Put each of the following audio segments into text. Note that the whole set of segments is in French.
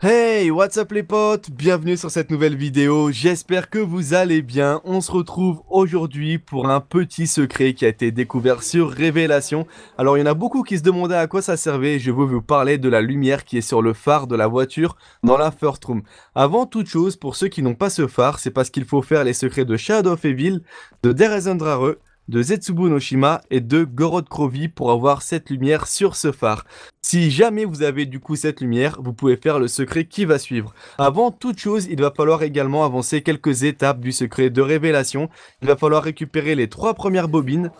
Hey, what's up les potes Bienvenue sur cette nouvelle vidéo, j'espère que vous allez bien. On se retrouve aujourd'hui pour un petit secret qui a été découvert sur Révélation. Alors il y en a beaucoup qui se demandaient à quoi ça servait, je vais vous parler de la lumière qui est sur le phare de la voiture dans la First Room. Avant toute chose, pour ceux qui n'ont pas ce phare, c'est parce qu'il faut faire les secrets de Shadow of Evil, de Drare de No Noshima et de Gorod Krovi pour avoir cette lumière sur ce phare. Si jamais vous avez du coup cette lumière, vous pouvez faire le secret qui va suivre. Avant toute chose, il va falloir également avancer quelques étapes du secret de révélation. Il va falloir récupérer les trois premières bobines,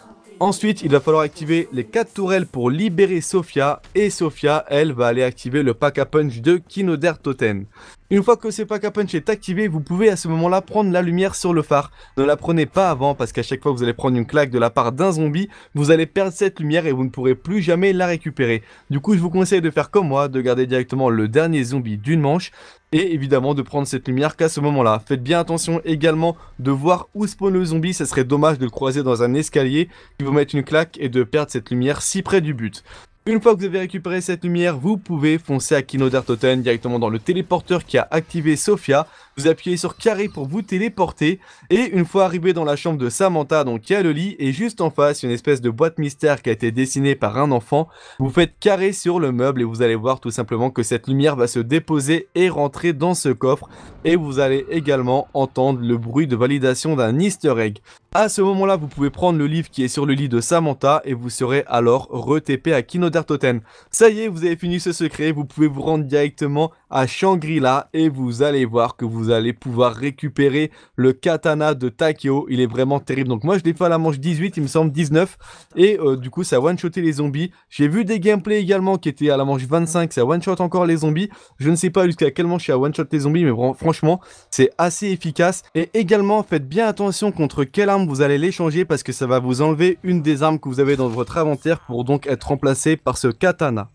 Ensuite, il va falloir activer les quatre tourelles pour libérer Sofia. Et Sofia, elle, va aller activer le pack-a-punch de Kinoder Totem. Une fois que ce pack a punch est activé, vous pouvez à ce moment-là prendre la lumière sur le phare. Ne la prenez pas avant parce qu'à chaque fois que vous allez prendre une claque de la part d'un zombie, vous allez perdre cette lumière et vous ne pourrez plus jamais la récupérer. Du coup, je vous conseille de faire comme moi, de garder directement le dernier zombie d'une manche et évidemment de prendre cette lumière qu'à ce moment-là. Faites bien attention également de voir où spawn le zombie, ça serait dommage de le croiser dans un escalier qui vous mettre une claque et de perdre cette lumière si près du but. Une fois que vous avez récupéré cette lumière, vous pouvez foncer à kinoder totten directement dans le téléporteur qui a activé Sophia. Vous appuyez sur carré pour vous téléporter. Et une fois arrivé dans la chambre de Samantha, donc il y a le lit, et juste en face, une espèce de boîte mystère qui a été dessinée par un enfant. Vous faites carré sur le meuble et vous allez voir tout simplement que cette lumière va se déposer et rentrer dans ce coffre. Et vous allez également entendre le bruit de validation d'un easter egg. À ce moment-là, vous pouvez prendre le livre qui est sur le lit de Samantha et vous serez alors retépé à kinoder totem Ça y est, vous avez fini ce secret, vous pouvez vous rendre directement à Shangri-La et vous allez voir que vous allez pouvoir récupérer le katana de Takeo. Il est vraiment terrible. Donc moi je l'ai fait à la manche 18, il me semble 19. Et euh, du coup ça one-shoté les zombies. J'ai vu des gameplays également qui étaient à la manche 25, ça one-shot encore les zombies. Je ne sais pas jusqu'à quelle manche il a one-shot les zombies, mais franchement c'est assez efficace. Et également faites bien attention contre quelle arme vous allez l'échanger parce que ça va vous enlever une des armes que vous avez dans votre inventaire pour donc être remplacé par ce katana.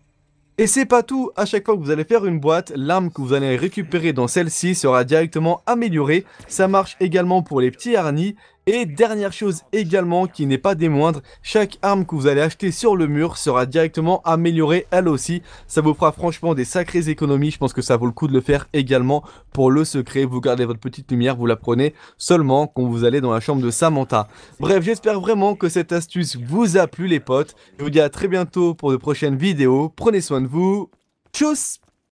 Et c'est pas tout, à chaque fois que vous allez faire une boîte, l'arme que vous allez récupérer dans celle-ci sera directement améliorée. Ça marche également pour les petits harnis et dernière chose également qui n'est pas des moindres, chaque arme que vous allez acheter sur le mur sera directement améliorée elle aussi. Ça vous fera franchement des sacrées économies, je pense que ça vaut le coup de le faire également pour le secret. Vous gardez votre petite lumière, vous la prenez seulement quand vous allez dans la chambre de Samantha. Bref, j'espère vraiment que cette astuce vous a plu les potes. Je vous dis à très bientôt pour de prochaines vidéos. Prenez soin de vous. Tchuss